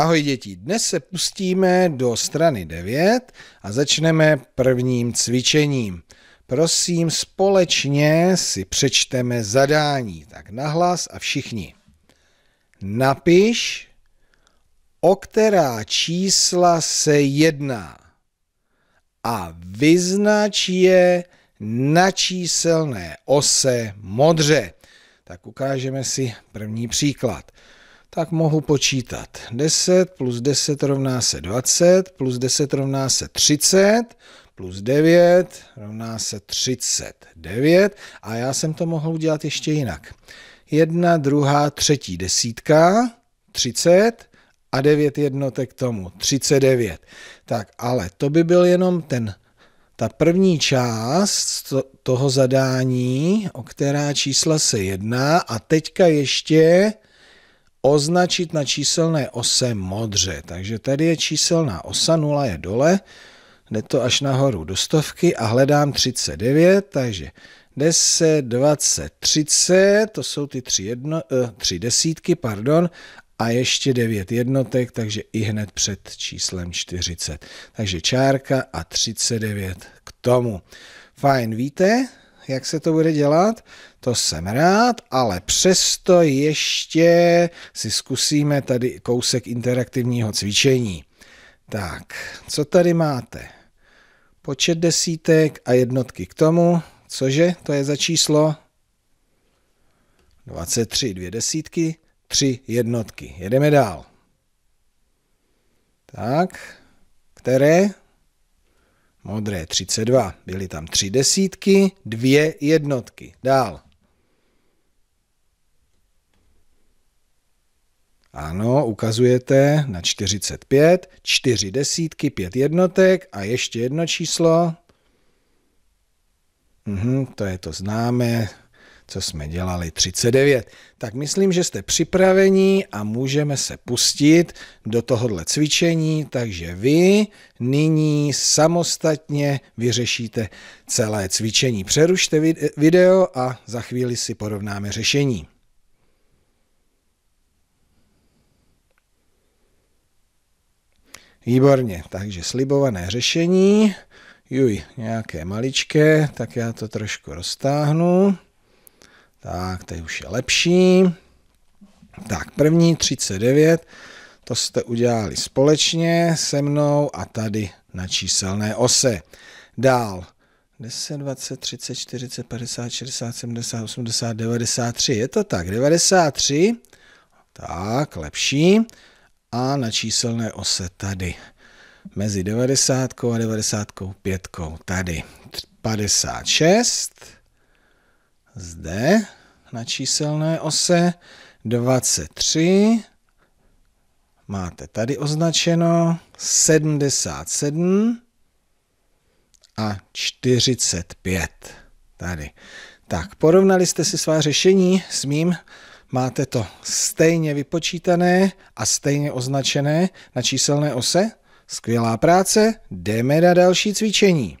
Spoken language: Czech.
Ahoj děti, dnes se pustíme do strany 9 a začneme prvním cvičením. Prosím, společně si přečteme zadání. Tak nahlas a všichni. Napiš, o která čísla se jedná a vyznač je na číselné ose modře. Tak ukážeme si první příklad tak mohu počítat 10 plus 10 rovná se 20, plus 10 rovná se 30, plus 9 rovná se 39 a já jsem to mohl udělat ještě jinak. Jedna, druhá, třetí desítka, 30 a 9 jednotek tomu, 39. Tak, ale to by byl jenom ten ta první část toho zadání, o která čísla se jedná, a teďka ještě označit na číselné ose modře. Takže tady je číselná osa, 0 je dole, jde to až nahoru do stovky a hledám 39, takže 10, 20, 30, to jsou ty tři, jedno, eh, tři desítky, pardon, a ještě 9 jednotek, takže i hned před číslem 40. Takže čárka a 39 k tomu. Fajn, víte, jak se to bude dělat? To jsem rád, ale přesto ještě si zkusíme tady kousek interaktivního cvičení. Tak, co tady máte? Počet desítek a jednotky k tomu. Cože to je za číslo? 23, dvě desítky, tři jednotky. Jedeme dál. Tak, které? Modré 32. Byly tam tři desítky, dvě jednotky. Dál. Ano, ukazujete na 45, 4 desítky, 5 jednotek a ještě jedno číslo. Mhm, to je to známé, co jsme dělali, 39. Tak myslím, že jste připraveni a můžeme se pustit do tohohle cvičení, takže vy nyní samostatně vyřešíte celé cvičení. Přerušte video a za chvíli si porovnáme řešení. Výborně, takže slibované řešení. Juj, nějaké maličké, tak já to trošku roztáhnu. Tak, teď už je lepší. Tak, první 39, to jste udělali společně se mnou a tady na číselné ose. Dál 10, 20, 30, 40, 50, 60, 70, 80, 93. Je to tak, 93. Tak, lepší a na číselné ose tady. Mezi 90 a 95 tady. 56 zde na číselné ose, 23 máte tady označeno, 77 a 45 tady. Tak, porovnali jste si svá řešení s mým máte to stejně vypočítané a stejně označené na číselné ose. Skvělá práce, jdeme na další cvičení.